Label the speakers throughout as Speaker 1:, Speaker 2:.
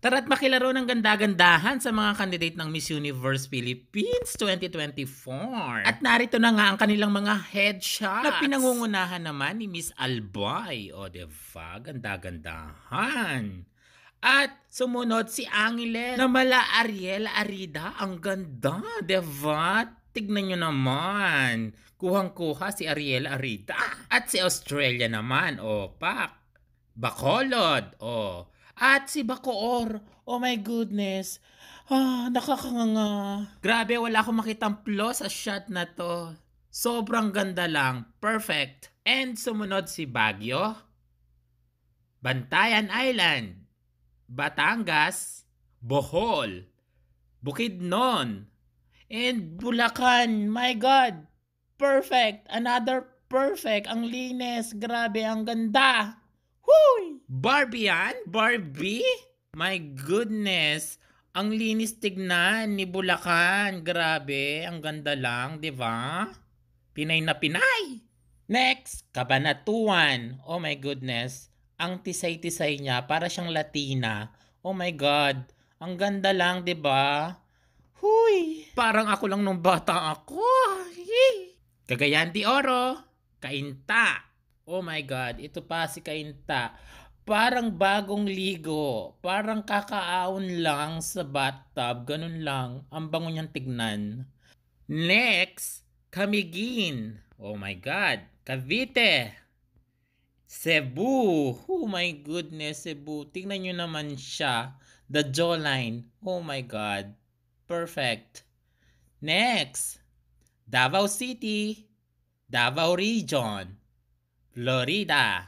Speaker 1: Tara't makilaro ng ganda-gandahan sa mga kandidate ng Miss Universe Philippines 2024. At narito na nga ang kanilang mga headshots na pinangungunahan naman ni Miss Albay. O, diba? Ganda-gandahan. At sumunod si Angeles na mala Ariel Arida. Ang ganda, diba? Tignan nyo naman. Kuhang-kuha si Ariel Arida. At si Australia naman. O, pak. Bacolod. O, at si Bacoor. Oh my goodness. Ah, nakakanganga. Grabe, wala akong makitang plus sa shot na to. Sobrang ganda lang. Perfect. And sumunod si Baguio. Bantayan Island. Batangas. Bohol. Bukidnon. And Bulacan. My God. Perfect. Another perfect. Ang linis. Grabe. Ang ganda. Hoy! Barbie yan? Barbie? My goodness. Ang linis tignan ni Bulacan. Grabe, ang ganda lang, di ba? Pinay na pinay. Next, kabanatuan. Oh my goodness. Ang tisay-tisay niya, para siyang Latina. Oh my God. Ang ganda lang, di ba? Huy! Parang ako lang nung bata ako. Yay! Cagayan de Oro, Kainta, Oh my God, ito pa si Kainta. Parang bagong ligo. Parang kakaaon lang sa bathtub. Ganun lang. Ang bango niyang tignan. Next, Camiguin. Oh my God. Cavite. Cebu. Oh my goodness, Cebu. Tingnan nyo naman siya. The jawline. Oh my God. Perfect. Next, Davao City. Davao Region. Florida,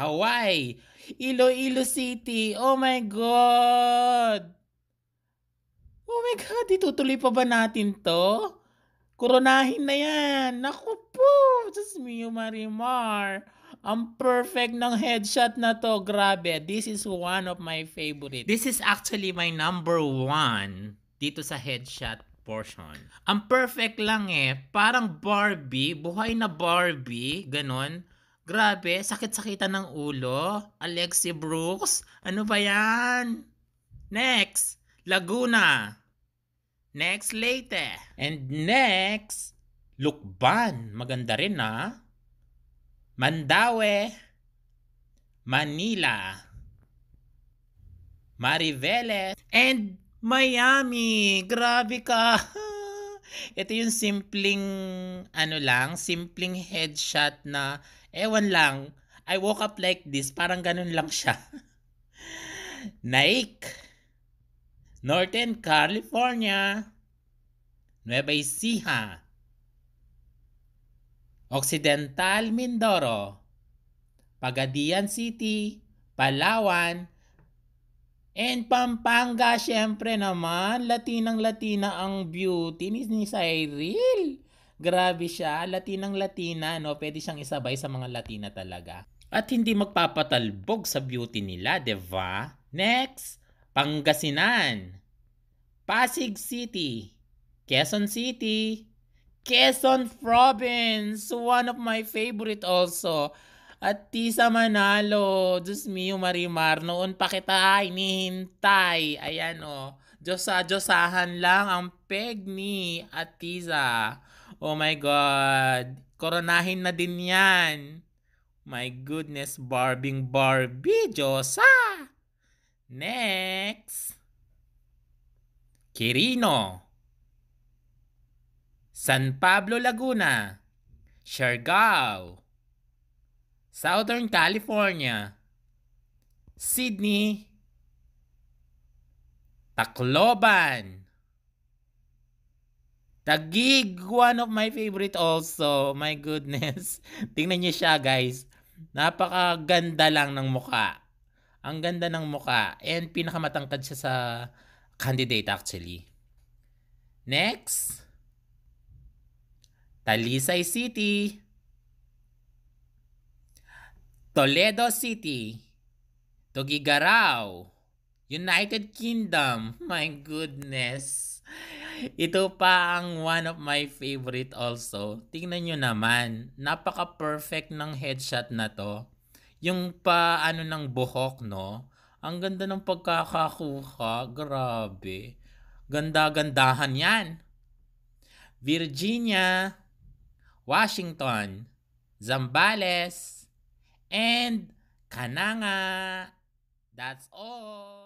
Speaker 1: Hawaii, Iloilo City. Oh my God! Oh my God, itutuloy pa ba natin to? Koronahin na yan. Naku po, just me, Marimar. Ang perfect ng headshot na to. Grabe, this is one of my favorite. This is actually my number one dito sa headshot portion. Ang perfect lang eh, parang Barbie, buhay na Barbie, ganon. Grabe, sakit sakita ng ulo. Alexi Brooks, ano ba yan? Next, Laguna. Next, Leyte. And next, Lukban. Maganda rin ha. Mandawe. Manila. Marivelle. And Miami. Grabe ka. Ito yung simpleng, ano lang, simpleng headshot na Ewan lang, I woke up like this, parang ganun lang siya. Nike, Northern California, Nueva Ecija, Occidental Mindoro, Pagadian City, Palawan, And Pampanga, syempre naman, Latinang Latina ang beauty ni, ni Cyril. Grabe siya, Latinang Latina, no? Pwede siyang isabay sa mga Latina talaga. At hindi magpapatalbog sa beauty nila, de ba? Next, Pangasinan, Pasig City, Quezon City, Quezon Province, one of my favorite also. At Tisa Manalo, Diyos mio Marimar, noon pa kita hinihintay. Ayan o, oh. Diyosa, Diyosahan lang ang peg ni Tisa. Oh my God. Koronahin na din yan. My goodness, Barbing Barbie, Diyosa! Next! Kirino. San Pablo, Laguna Siargao Southern California Sydney Tacloban Tagig, one of my favorite also. My goodness. Tingnan niyo siya, guys. Napakaganda lang ng muka. Ang ganda ng muka. And pinakamatangkad siya sa candidate actually. Next. Talisay City. Toledo City. Tugigaraw. United Kingdom. My goodness. Ito pa ang one of my favorite also. Tingnan nyo naman, napaka-perfect ng headshot na to. Yung paano ano ng buhok, no? Ang ganda ng pagkakakuha, grabe. Ganda-gandahan yan. Virginia, Washington, Zambales, and Kananga. That's all.